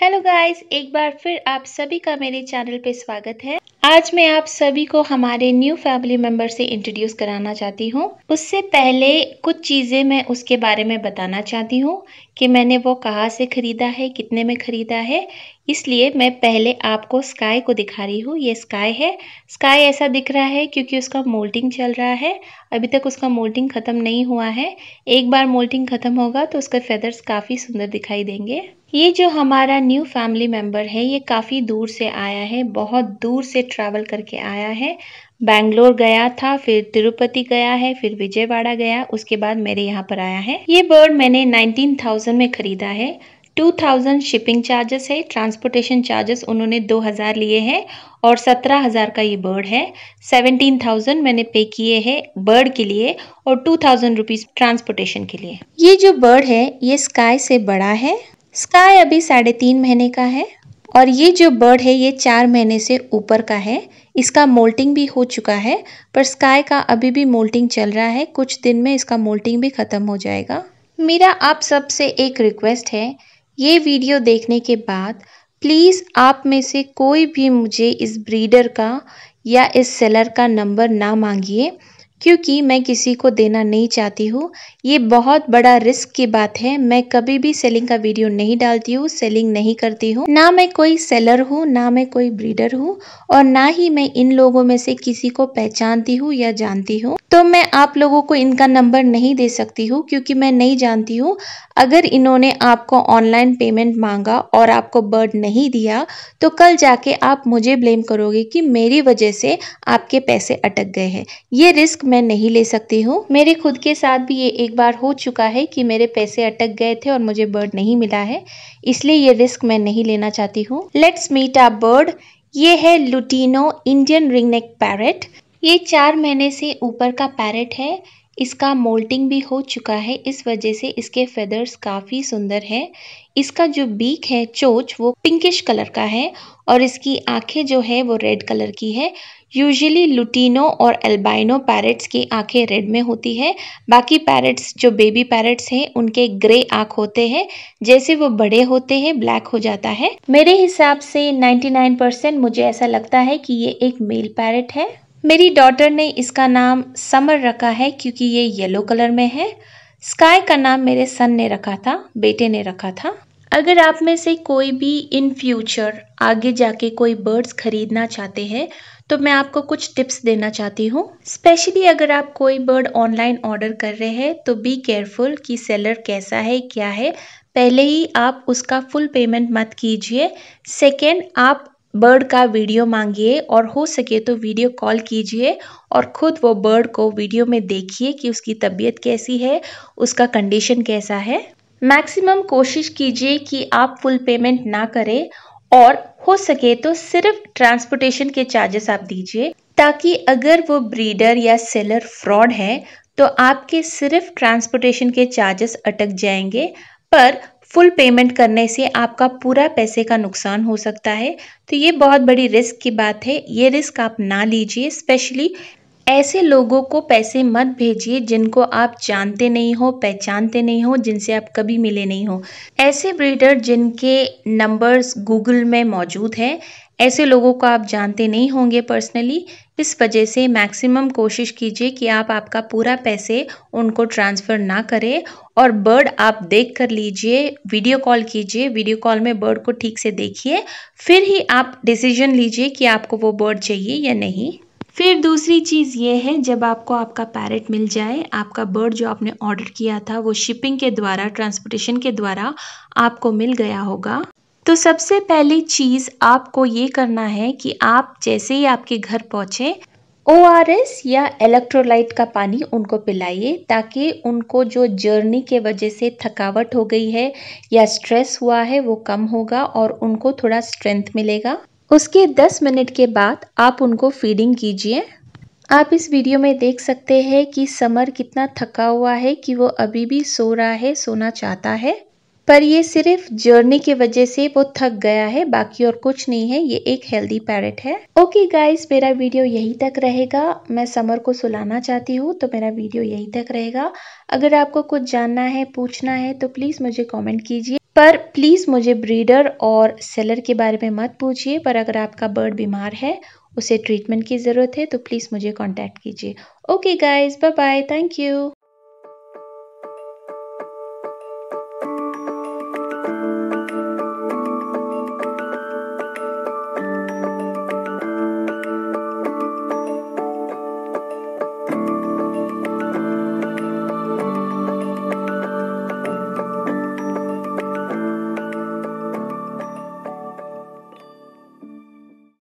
hello guys एक बार फिर आप सभी का मेरे चैनल पे स्वागत है आज मैं आप सभी को हमारे न्यू फैमिली मेम्बर से इंट्रोड्यूस कराना चाहती हूँ उससे पहले कुछ चीज़ें मैं उसके बारे में बताना चाहती हूँ कि मैंने वो कहाँ से ख़रीदा है कितने में ख़रीदा है इसलिए मैं पहले आपको स्काई को दिखा रही हूँ ये स्काई है स्काई ऐसा दिख रहा है क्योंकि उसका मोल्टिंग चल रहा है अभी तक उसका मोल्टिंग ख़त्म नहीं हुआ है एक बार मोल्टिंग ख़त्म होगा तो उसके फेदर्स काफ़ी सुंदर दिखाई देंगे ये जो हमारा न्यू फैमिली मेम्बर है ये काफ़ी दूर से आया है बहुत दूर से ट्रैवल करके आया है बैंगलोर गया था फिर तिरुपति गया है फिर विजयवाड़ा गया उसके बाद मेरे यहाँ पर आया है ये बर्ड मैंने 19,000 में ख़रीदा है 2000 शिपिंग चार्जेस है ट्रांसपोर्टेशन चार्जेस उन्होंने 2000 लिए हैं और 17000 का ये बर्ड है 17000 मैंने पे किए हैं बर्ड के लिए और 2000 थाउजेंड रुपीज़ ट्रांसपोर्टेशन के लिए ये जो बर्ड है ये स्काई से बड़ा है स्काई अभी साढ़े तीन महीने का है और ये जो बर्ड है ये चार महीने से ऊपर का है इसका मोल्टिंग भी हो चुका है पर स्काई का अभी भी मोल्टिंग चल रहा है कुछ दिन में इसका मोल्टिंग भी ख़त्म हो जाएगा मेरा आप सबसे एक रिक्वेस्ट है ये वीडियो देखने के बाद प्लीज़ आप में से कोई भी मुझे इस ब्रीडर का या इस सेलर का नंबर ना मांगिए क्योंकि मैं किसी को देना नहीं चाहती हूँ ये बहुत बड़ा रिस्क की बात है मैं कभी भी सेलिंग का वीडियो नहीं डालती हूँ सेलिंग नहीं करती हूँ ना मैं कोई सेलर हूँ ना मैं कोई ब्रीडर हूँ और ना ही मैं इन लोगों में से किसी को पहचानती हूँ या जानती हूँ तो मैं आप लोगों को इनका नंबर नहीं दे सकती हूँ क्योंकि मैं नहीं जानती हूँ अगर इन्होंने आपको ऑनलाइन पेमेंट मांगा और आपको बर्ड नहीं दिया तो कल जाके आप मुझे ब्लेम करोगे कि मेरी वजह से आपके पैसे अटक गए हैं ये रिस्क मैं नहीं ले सकती हूँ मेरे खुद के साथ भी ये एक बार हो चुका है कि मेरे पैसे अटक गए थे और मुझे बर्ड नहीं मिला है इसलिए ये रिस्क मैं नहीं लेना चाहती हूँ लेट्स मीट आ बर्ड ये है लुटीनो इंडियन रिंगनेक पैरेट ये चार महीने से ऊपर का पैरेट है इसका मोल्टिंग भी हो चुका है इस वजह से इसके फेदर्स काफी सुंदर है इसका जो बीक है चोच वो पिंकिश कलर का है और इसकी आंखें जो है वो रेड कलर की है यूजुअली लुटिनो और एल्बाइनो पैरट्स की आंखें रेड में होती है बाकी पैरट्स जो बेबी पैरट्स हैं उनके ग्रे आंख होते हैं जैसे वो बड़े होते हैं ब्लैक हो जाता है मेरे हिसाब से परसेंट मुझे ऐसा लगता है कि ये एक मेल पैरट है मेरी डॉटर ने इसका नाम समर रखा है क्योंकि ये येलो कलर में है स्काई का नाम मेरे सन ने रखा था बेटे ने रखा था अगर आप में से कोई भी इन फ्यूचर आगे जाके कोई बर्ड्स खरीदना चाहते हैं तो मैं आपको कुछ टिप्स देना चाहती हूँ स्पेशली अगर आप कोई बर्ड ऑनलाइन ऑर्डर कर रहे हैं तो बी केयरफुल कि सेलर कैसा है क्या है पहले ही आप उसका फुल पेमेंट मत कीजिए सेकेंड आप बर्ड का वीडियो मांगिए और हो सके तो वीडियो कॉल कीजिए और ख़ुद वो बर्ड को वीडियो में देखिए कि उसकी तबीयत कैसी है उसका कंडीशन कैसा है मैक्सिमम कोशिश कीजिए कि आप फुल पेमेंट ना करें और हो सके तो सिर्फ ट्रांसपोर्टेशन के चार्जेस आप दीजिए ताकि अगर वो ब्रीडर या सेलर फ्रॉड है तो आपके सिर्फ ट्रांसपोर्टेशन के चार्जेस अटक जाएंगे पर फुल पेमेंट करने से आपका पूरा पैसे का नुकसान हो सकता है तो ये बहुत बड़ी रिस्क की बात है ये रिस्क आप ना लीजिए स्पेशली ऐसे लोगों को पैसे मत भेजिए जिनको आप जानते नहीं हो पहचानते नहीं हो जिनसे आप कभी मिले नहीं हो ऐसे ब्रीडर जिनके नंबर्स गूगल में मौजूद हैं ऐसे लोगों को आप जानते नहीं होंगे पर्सनली इस वजह से मैक्सिमम कोशिश कीजिए कि आप आपका पूरा पैसे उनको ट्रांसफ़र ना करें और बर्ड आप देख कर लीजिए वीडियो कॉल कीजिए वीडियो कॉल में बर्ड को ठीक से देखिए फिर ही आप डिसीजन लीजिए कि आपको वो बर्ड चाहिए या नहीं फिर दूसरी चीज़ ये है जब आपको आपका पैरेट मिल जाए आपका बर्ड जो आपने ऑर्डर किया था वो शिपिंग के द्वारा ट्रांसपोर्टेशन के द्वारा आपको मिल गया होगा तो सबसे पहली चीज़ आपको ये करना है कि आप जैसे ही आपके घर पहुँचें ओ या इलेक्ट्रोलाइट का पानी उनको पिलाइए ताकि उनको जो जर्नी के वजह से थकावट हो गई है या स्ट्रेस हुआ है वो कम होगा और उनको थोड़ा स्ट्रेंथ मिलेगा उसके 10 मिनट के बाद आप उनको फीडिंग कीजिए आप इस वीडियो में देख सकते हैं कि समर कितना थका हुआ है कि वो अभी भी सो रहा है सोना चाहता है पर ये सिर्फ जर्नी की वजह से वो थक गया है बाकी और कुछ नहीं है ये एक हेल्दी पैरेट है ओके गाइस मेरा वीडियो यहीं तक रहेगा मैं समर को सुलाना चाहती हूँ तो मेरा वीडियो यहीं तक रहेगा अगर आपको कुछ जानना है पूछना है तो प्लीज़ मुझे कमेंट कीजिए पर प्लीज़ मुझे ब्रीडर और सेलर के बारे में मत पूछिए पर अगर आपका बर्ड बीमार है उसे ट्रीटमेंट की ज़रूरत है तो प्लीज़ मुझे कॉन्टेक्ट कीजिए okay guys bye bye thank you